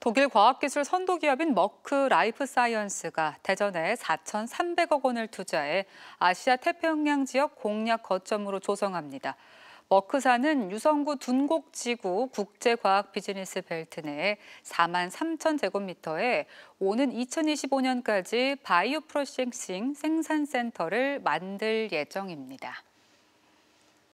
독일 과학기술 선도기업인 머크 라이프 사이언스가 대전에 4,300억 원을 투자해 아시아 태평양 지역 공략 거점으로 조성합니다. 머크사는 유성구 둔곡지구 국제과학 비즈니스 벨트 내에 4만 3천 제곱미터에 오는 2025년까지 바이오 프로세싱 생산센터를 만들 예정입니다.